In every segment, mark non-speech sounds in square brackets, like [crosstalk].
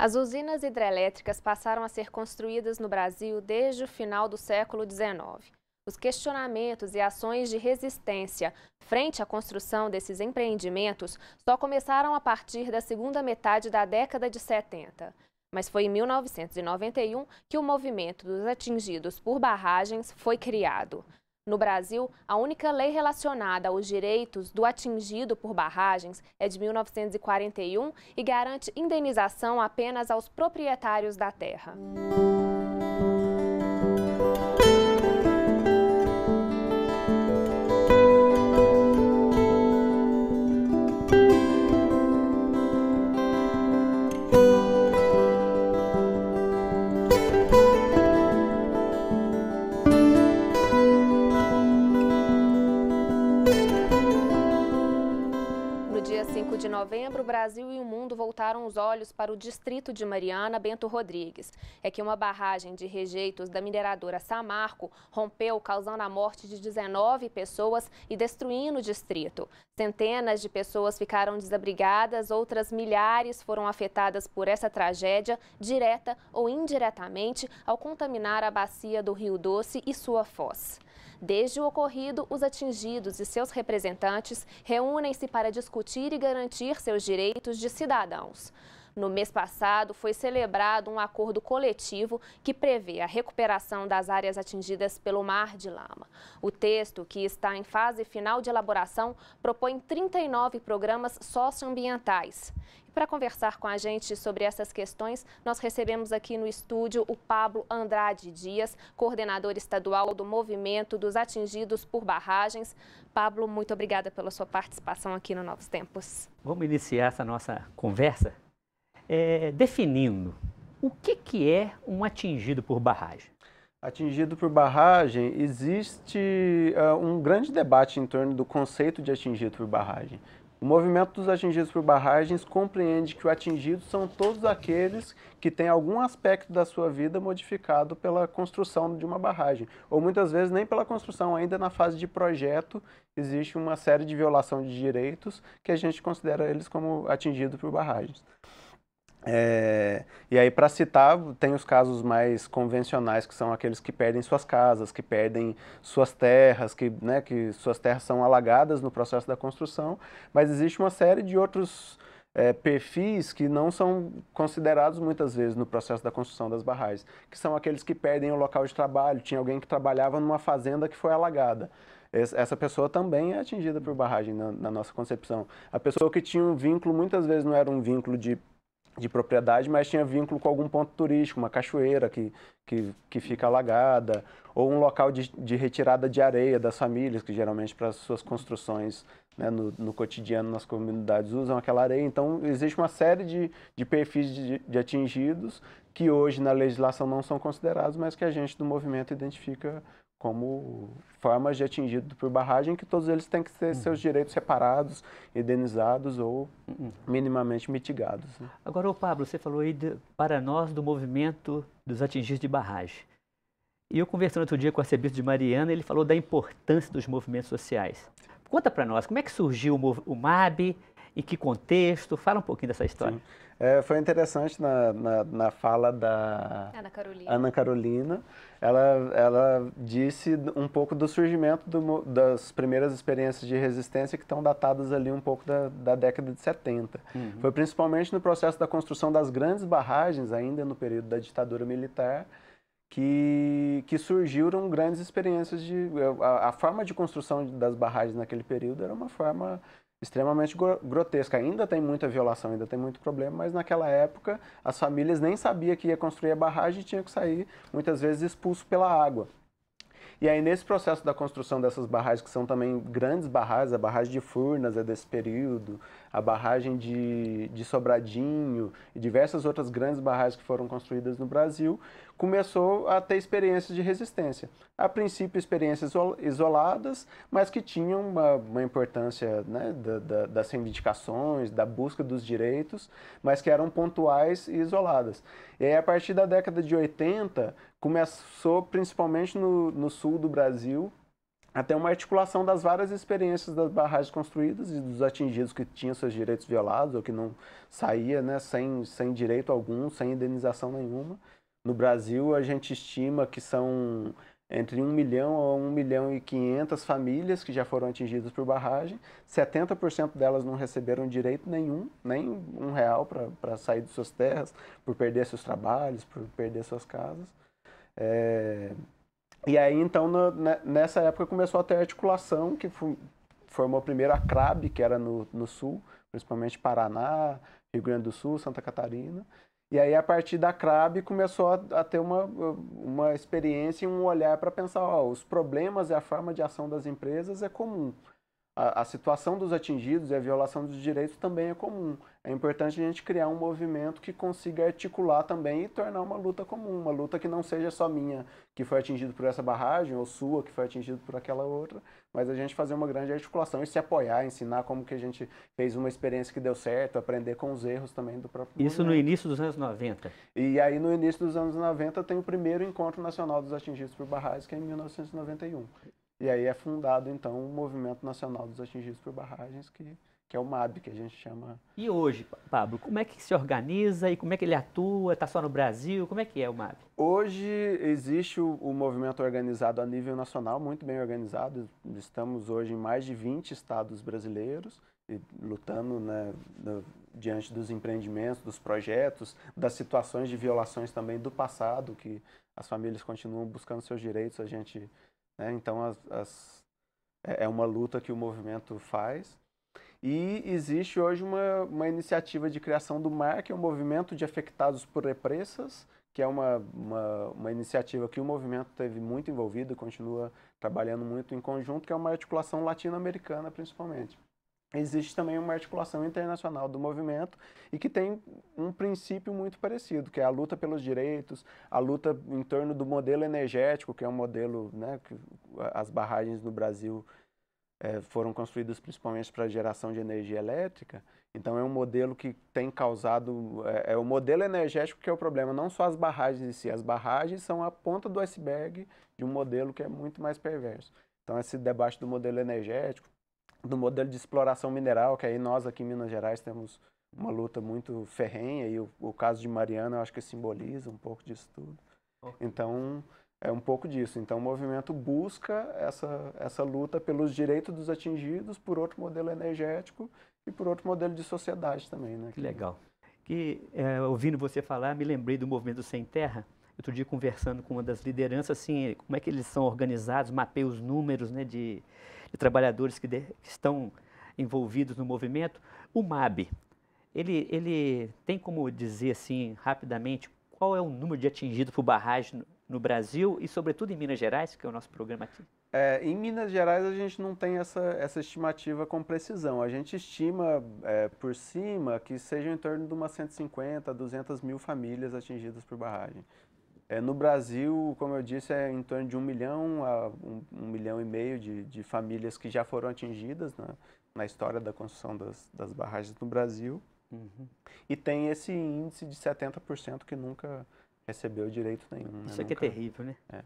As usinas hidrelétricas passaram a ser construídas no Brasil desde o final do século XIX os questionamentos e ações de resistência frente à construção desses empreendimentos só começaram a partir da segunda metade da década de 70. Mas foi em 1991 que o movimento dos atingidos por barragens foi criado. No Brasil, a única lei relacionada aos direitos do atingido por barragens é de 1941 e garante indenização apenas aos proprietários da terra. novembro, o Brasil e o mundo voltaram os olhos para o distrito de Mariana Bento Rodrigues. É que uma barragem de rejeitos da mineradora Samarco rompeu, causando a morte de 19 pessoas e destruindo o distrito. Centenas de pessoas ficaram desabrigadas, outras milhares foram afetadas por essa tragédia, direta ou indiretamente, ao contaminar a bacia do Rio Doce e sua foz. Desde o ocorrido, os atingidos e seus representantes reúnem-se para discutir e garantir seus direitos de cidadãos. No mês passado, foi celebrado um acordo coletivo que prevê a recuperação das áreas atingidas pelo mar de lama. O texto, que está em fase final de elaboração, propõe 39 programas socioambientais. E para conversar com a gente sobre essas questões, nós recebemos aqui no estúdio o Pablo Andrade Dias, coordenador estadual do Movimento dos Atingidos por Barragens. Pablo, muito obrigada pela sua participação aqui no Novos Tempos. Vamos iniciar essa nossa conversa é, definindo o que, que é um atingido por barragem. Atingido por barragem, existe uh, um grande debate em torno do conceito de atingido por barragem. O movimento dos atingidos por barragens compreende que o atingido são todos aqueles que têm algum aspecto da sua vida modificado pela construção de uma barragem, ou muitas vezes nem pela construção, ainda na fase de projeto existe uma série de violação de direitos que a gente considera eles como atingidos por barragens. É, e aí, para citar, tem os casos mais convencionais, que são aqueles que perdem suas casas, que perdem suas terras, que, né, que suas terras são alagadas no processo da construção, mas existe uma série de outros é, perfis que não são considerados muitas vezes no processo da construção das barragens, que são aqueles que perdem o local de trabalho. Tinha alguém que trabalhava numa fazenda que foi alagada essa pessoa também é atingida por barragem na, na, nossa concepção. A pessoa que tinha um vínculo, muitas vezes não era um vínculo de de propriedade, mas tinha vínculo com algum ponto turístico, uma cachoeira que, que, que fica alagada, ou um local de, de retirada de areia das famílias, que geralmente para as suas construções né, no, no, cotidiano nas comunidades usam aquela areia. Então, existe uma série de, de perfis de, de atingidos que hoje na legislação não são considerados, mas que a gente do movimento identifica como formas de atingido por barragem, que todos eles têm que ter uhum. seus direitos reparados, indenizados ou uhum. minimamente mitigados. Né? Agora, o Pablo, você falou aí de, para nós do movimento dos atingidos de barragem. E eu conversando outro dia com o arcebispo de Mariana, ele falou da importância dos movimentos sociais. Conta para nós, como é que surgiu o, o MAB em que contexto? Fala um pouquinho dessa história. É, foi interessante na, na, na, fala da Ana Carolina. Ana Carolina ela, ela disse um pouco do surgimento do, das primeiras experiências de resistência que estão datadas ali um pouco da, da década de 70. Uhum. Foi principalmente no processo da construção das grandes barragens, ainda no período da ditadura militar, que, que surgiram grandes experiências de... A, a forma de construção das barragens naquele período era uma forma extremamente grotesca. Ainda tem muita violação, ainda tem muito problema, mas naquela época as famílias nem sabiam que ia construir a barragem e tinham que sair, muitas vezes, expulso pela água. E aí, nesse processo da construção dessas barragens, que são também grandes barragens, a barragem de Furnas é desse período, a barragem de, de Sobradinho e diversas outras grandes barragens que foram construídas no Brasil, começou a ter experiências de resistência. A princípio, experiências isoladas, mas que tinham uma, uma importância né, da, da, das reivindicações, da busca dos direitos, mas que eram pontuais e isoladas. E aí, a partir da década de 80, começou principalmente no, no sul do Brasil até uma articulação das várias experiências das barragens construídas e dos atingidos que tinham seus direitos violados ou que não saía né, sem, sem direito algum, sem indenização nenhuma. No Brasil, a gente estima que são entre 1 milhão a 1 milhão e 500 famílias que já foram atingidas por barragem. 70% delas não receberam direito nenhum, nem um real para sair de suas terras, por perder seus trabalhos, por perder suas casas. É... E aí, então, no, né, nessa época começou a ter articulação, que formou primeiro a CRAB, que era no, no sul, principalmente Paraná, Rio Grande do Sul, Santa Catarina. E aí, a partir da CRAB, começou a, a ter uma, uma experiência e um olhar para pensar: ó, os problemas e a forma de ação das empresas é comum a, a, situação dos atingidos e a violação dos direitos também é comum. É importante a gente criar um movimento que consiga articular também e tornar uma luta comum, uma luta que não seja só minha, que foi atingido por essa barragem, ou sua, que foi atingido por aquela outra, mas a gente fazer uma grande articulação e se apoiar, ensinar como que a gente fez uma experiência que deu certo, aprender com os erros também do próprio Isso movimento. no início dos anos 90. E aí no início dos anos 90 tem o primeiro encontro nacional dos atingidos por barragens, que é em 1991. E aí é fundado, então, o Movimento Nacional dos Atingidos por Barragens, que, que é o MAB, que a gente chama. E hoje, Pablo, como é que se organiza e como é que ele atua? Está só no Brasil? Como é que é o MAB? Hoje existe o, o, movimento organizado a nível nacional, muito bem organizado. Estamos hoje em mais de 20 estados brasileiros e lutando né, diante dos empreendimentos, dos projetos, das situações de violações também do passado, que as famílias continuam buscando seus direitos, a gente né? Então, as, as, é, é uma luta que o movimento faz. E existe hoje uma, uma iniciativa de criação do MAR, que é o um Movimento de Afectados por Repressas, que é uma, uma, uma, iniciativa que o movimento teve muito envolvido e continua trabalhando muito em conjunto, que é uma articulação latino-americana, principalmente existe também uma articulação internacional do movimento e que tem um princípio muito parecido, que é a luta pelos direitos, a luta em torno do modelo energético, que é um modelo né, que as barragens no Brasil é, foram construídas principalmente para geração de energia elétrica. Então é um modelo que tem causado é, é o modelo energético que é o problema, não só as barragens em si. As barragens são a ponta do iceberg de um modelo que é muito mais perverso. Então esse debate do modelo energético do modelo de exploração mineral, que aí nós aqui em Minas Gerais temos uma luta muito ferrenha, e o, o caso de Mariana eu acho que simboliza um pouco disso tudo. Então, é um pouco disso. Então, o movimento busca essa, essa luta pelos direitos dos atingidos por outro modelo energético e por outro modelo de sociedade também. Né? Que legal. Que, é, ouvindo você falar, me lembrei do movimento Sem Terra. Outro dia, conversando com uma das lideranças, assim, como é que eles são organizados, mapei os números né, de, de trabalhadores que, de, que estão envolvidos no movimento. O MAB, ele, ele tem como dizer assim rapidamente qual é o número de atingidos por barragem no Brasil e, sobretudo, em Minas Gerais, que é o nosso programa aqui? É, em Minas Gerais, a gente não tem essa, essa estimativa com precisão. A gente estima é, por cima que sejam em torno de umas 150 a 200 mil famílias atingidas por barragem. É, no Brasil, como eu disse, é em torno de um milhão a um, um milhão e meio de, de, famílias que já foram atingidas na, né, na história da construção das, das barragens no Brasil. Uhum. E tem esse índice de 70% que nunca recebeu direito nenhum. Né, Isso né? aqui é nunca... é terrível, né? É.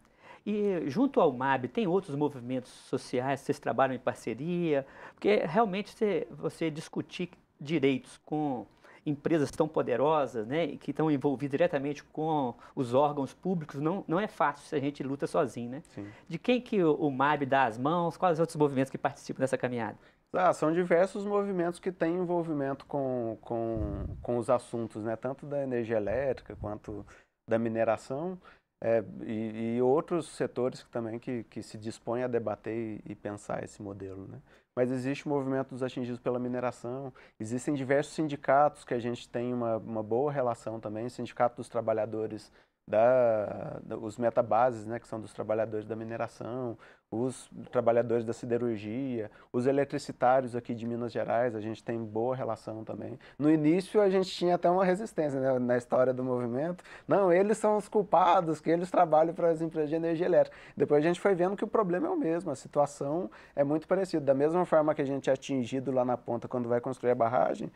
E junto ao MAB, tem outros movimentos sociais, vocês trabalham em parceria? Porque realmente você discutir direitos com empresas tão poderosas, né, que estão envolvidas diretamente com os órgãos públicos, não, não é fácil se a gente luta sozinho, né? Sim. De quem que o, MAB dá as mãos? Quais os outros movimentos que participam dessa caminhada? Ah, são diversos movimentos que têm envolvimento com, com, com os assuntos, né? Tanto da energia elétrica quanto da mineração. É, e, e, outros setores também que, que se dispõem a debater e, e pensar esse modelo. Né? mas existe o movimento dos atingidos pela mineração, existem diversos sindicatos que a gente tem uma, uma boa relação também, Sindicato dos Trabalhadores da, da, os metabases, né, que são dos trabalhadores da mineração, os trabalhadores da siderurgia, os eletricitários aqui de Minas Gerais, a gente tem boa relação também. No início a gente tinha até uma resistência né, na história do movimento, não, eles são os culpados, que eles trabalham para as empresas de energia elétrica. Depois a gente foi vendo que o problema é o mesmo, a situação é muito parecida. Da mesma forma que a gente é atingido lá na ponta quando vai construir a barragem,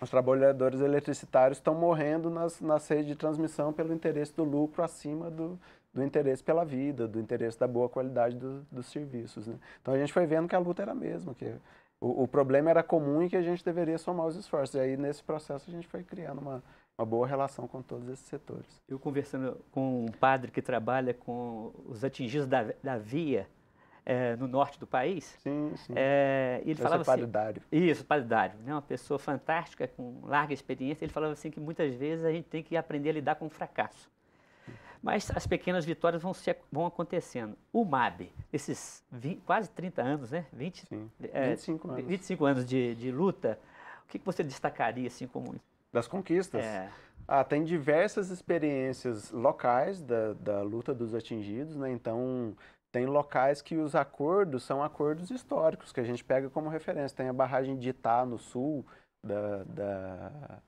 os trabalhadores eletricitários estão morrendo nas, nas redes de transmissão pelo interesse do lucro acima do, do interesse pela vida, do interesse da boa qualidade do, dos serviços. Né? Então a gente foi vendo que a luta era a mesma, que o, o, problema era comum e que a gente deveria somar os esforços. E aí nesse processo a gente foi criando uma, uma boa relação com todos esses setores. Eu conversando com um padre que trabalha com os atingidos da, da via, é, no norte do país. Sim, sim. É, ele é falava assim, palidário. Assim, isso, palidário. Né? Uma pessoa fantástica, com larga experiência. Ele falava assim que muitas vezes a gente tem que aprender a lidar com o fracasso. Mas as pequenas vitórias vão, se, vão acontecendo. O MAB, esses 20, quase 30 anos, né? 20, Sim, 25 é, anos. 25 anos de, de luta, o que, que você destacaria assim como... Das conquistas. É. Ah, tem diversas experiências locais da, da luta dos atingidos, né? Então, tem locais que os acordos são acordos históricos, que a gente pega como referência. Tem a barragem de Itá, no sul da, da,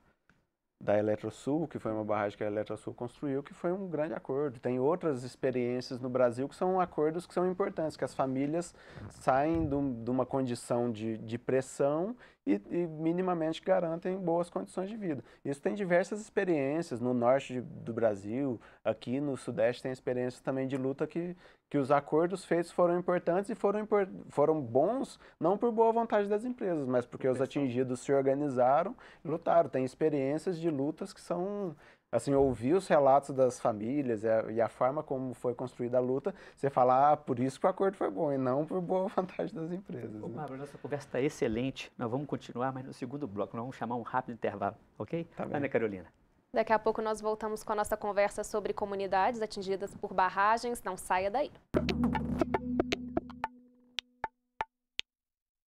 da Eletrosul, que foi uma barragem que a Eletrosul construiu, que foi um grande acordo. Tem outras experiências no Brasil que são acordos que são importantes, que as famílias saem de, uma condição de, de pressão e, e, minimamente garantem boas condições de vida. Isso tem diversas experiências no norte de, do Brasil, aqui no sudeste tem experiências também de luta que, que os acordos feitos foram importantes e foram, foram bons não por boa vontade das empresas, mas porque os atingidos se organizaram e lutaram. Tem experiências de lutas que são assim, ouvir os relatos das famílias é, e a forma como foi construída a luta, você falar ah, por isso que o acordo foi bom e não por boa [laughs] vantagem das empresas. Ô, né? Pablo, nossa conversa está excelente. Nós vamos continuar, mas no segundo bloco, nós vamos chamar um rápido intervalo, ok? Tá Ana Carolina. Daqui a pouco nós voltamos com a nossa conversa sobre comunidades atingidas por barragens. Não saia daí.